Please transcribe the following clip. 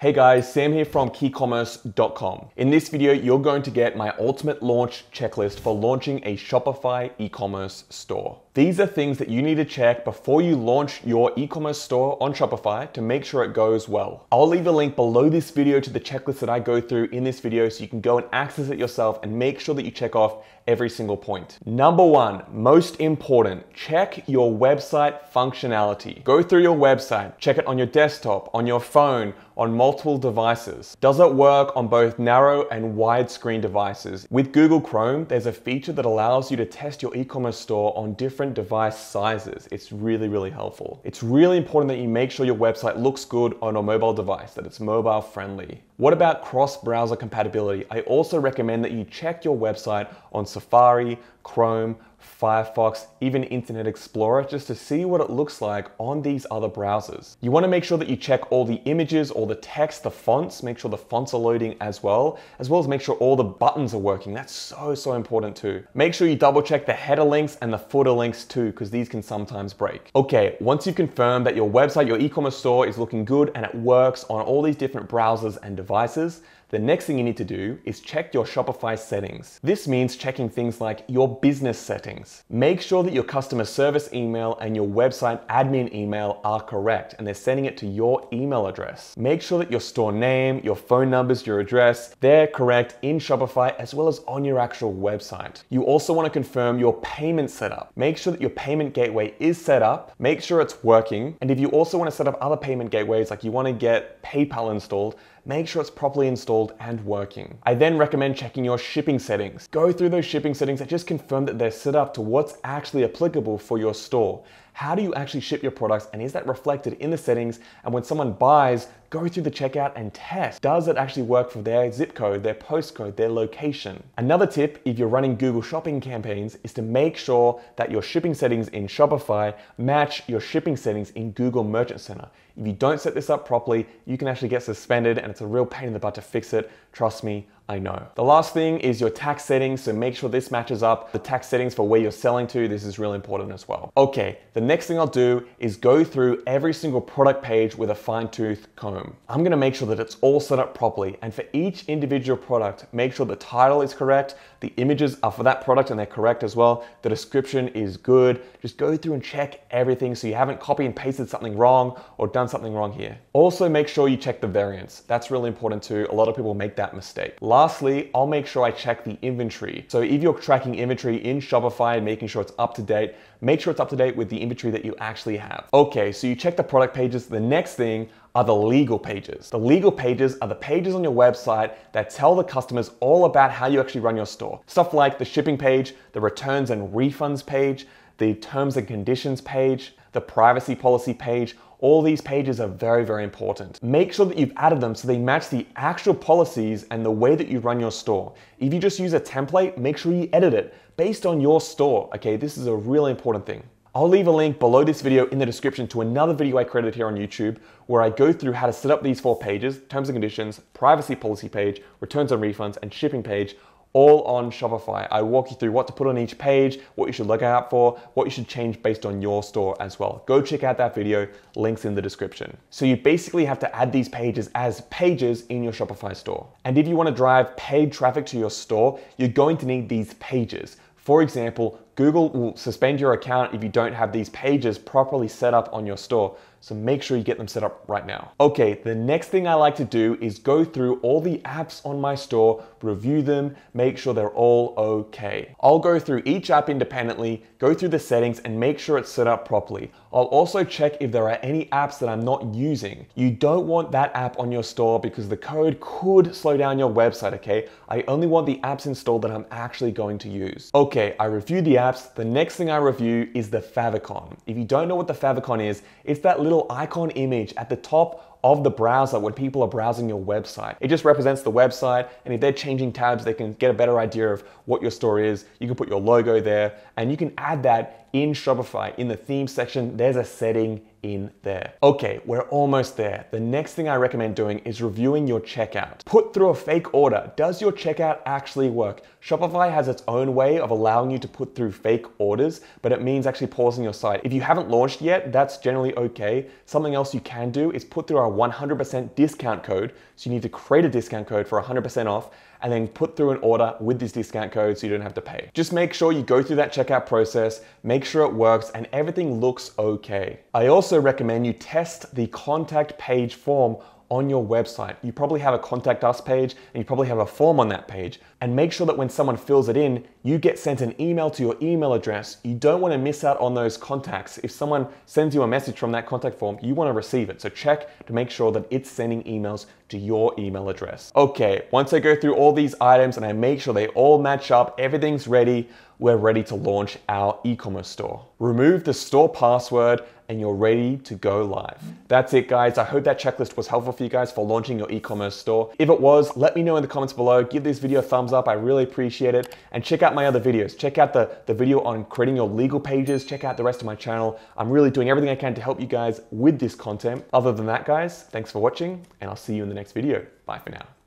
Hey guys, Sam here from keycommerce.com. In this video, you're going to get my ultimate launch checklist for launching a Shopify e-commerce store. These are things that you need to check before you launch your e-commerce store on Shopify to make sure it goes well. I'll leave a link below this video to the checklist that I go through in this video so you can go and access it yourself and make sure that you check off every single point. Number one, most important, check your website functionality. Go through your website, check it on your desktop, on your phone, on multiple devices. Does it work on both narrow and widescreen devices? With Google Chrome, there's a feature that allows you to test your e-commerce store on different device sizes. It's really, really helpful. It's really important that you make sure your website looks good on a mobile device, that it's mobile friendly. What about cross-browser compatibility? I also recommend that you check your website on Safari, Chrome, Firefox, even Internet Explorer, just to see what it looks like on these other browsers. You wanna make sure that you check all the images, all the text, the fonts, make sure the fonts are loading as well, as well as make sure all the buttons are working. That's so, so important too. Make sure you double check the header links and the footer links too, because these can sometimes break. Okay, once you confirm that your website, your e-commerce store is looking good and it works on all these different browsers and devices, the next thing you need to do is check your Shopify settings. This means checking things like your business settings, settings. Make sure that your customer service email and your website admin email are correct and they're sending it to your email address. Make sure that your store name, your phone numbers, your address, they're correct in Shopify as well as on your actual website. You also want to confirm your payment setup. Make sure that your payment gateway is set up, make sure it's working, and if you also want to set up other payment gateways, like you want to get PayPal installed, make sure it's properly installed and working. I then recommend checking your shipping settings. Go through those shipping settings and just confirm that they're set up to what's actually applicable for your store how do you actually ship your products and is that reflected in the settings? And when someone buys, go through the checkout and test. Does it actually work for their zip code, their postcode, their location? Another tip, if you're running Google Shopping campaigns, is to make sure that your shipping settings in Shopify match your shipping settings in Google Merchant Center. If you don't set this up properly, you can actually get suspended and it's a real pain in the butt to fix it. Trust me, I know. The last thing is your tax settings, so make sure this matches up. The tax settings for where you're selling to, this is really important as well. Okay, the next thing I'll do is go through every single product page with a fine tooth comb. I'm gonna make sure that it's all set up properly, and for each individual product, make sure the title is correct, the images are for that product and they're correct as well. The description is good. Just go through and check everything so you haven't copy and pasted something wrong or done something wrong here. Also make sure you check the variants. That's really important too. A lot of people make that mistake. Lastly, I'll make sure I check the inventory. So if you're tracking inventory in Shopify and making sure it's up to date, make sure it's up to date with the inventory that you actually have. Okay, so you check the product pages. The next thing are the legal pages. The legal pages are the pages on your website that tell the customers all about how you actually run your store. Stuff like the shipping page, the returns and refunds page, the terms and conditions page, the privacy policy page, all these pages are very, very important. Make sure that you've added them so they match the actual policies and the way that you run your store. If you just use a template, make sure you edit it based on your store. Okay, this is a really important thing. I'll leave a link below this video in the description to another video I created here on YouTube where I go through how to set up these four pages, terms and conditions, privacy policy page, returns and refunds, and shipping page, all on Shopify. I walk you through what to put on each page, what you should look out for, what you should change based on your store as well. Go check out that video, links in the description. So you basically have to add these pages as pages in your Shopify store. And if you wanna drive paid traffic to your store, you're going to need these pages for example, Google will suspend your account if you don't have these pages properly set up on your store. So make sure you get them set up right now. Okay, the next thing I like to do is go through all the apps on my store, review them, make sure they're all okay. I'll go through each app independently, go through the settings and make sure it's set up properly. I'll also check if there are any apps that I'm not using. You don't want that app on your store because the code could slow down your website, okay? I only want the apps installed that I'm actually going to use. Okay, I reviewed the apps. The next thing I review is the favicon. If you don't know what the favicon is, it's that little icon image at the top of the browser when people are browsing your website. It just represents the website, and if they're changing tabs, they can get a better idea of what your store is. You can put your logo there, and you can add that in Shopify, in the theme section, there's a setting in there. Okay, we're almost there. The next thing I recommend doing is reviewing your checkout. Put through a fake order. Does your checkout actually work? Shopify has its own way of allowing you to put through fake orders, but it means actually pausing your site. If you haven't launched yet, that's generally okay. Something else you can do is put through our 100% discount code. So you need to create a discount code for 100% off and then put through an order with this discount code so you don't have to pay. Just make sure you go through that checkout process, make sure it works, and everything looks okay. I also recommend you test the contact page form on your website. You probably have a contact us page and you probably have a form on that page. And make sure that when someone fills it in, you get sent an email to your email address. You don't want to miss out on those contacts. If someone sends you a message from that contact form, you want to receive it. So check to make sure that it's sending emails to your email address. Okay, once I go through all these items and I make sure they all match up, everything's ready, we're ready to launch our e commerce store. Remove the store password and you're ready to go live. That's it, guys. I hope that checklist was helpful for you guys for launching your e commerce store. If it was, let me know in the comments below. Give this video a thumbs up. I really appreciate it. And check out my other videos. Check out the, the video on creating your legal pages. Check out the rest of my channel. I'm really doing everything I can to help you guys with this content. Other than that, guys, thanks for watching, and I'll see you in the next video. Bye for now.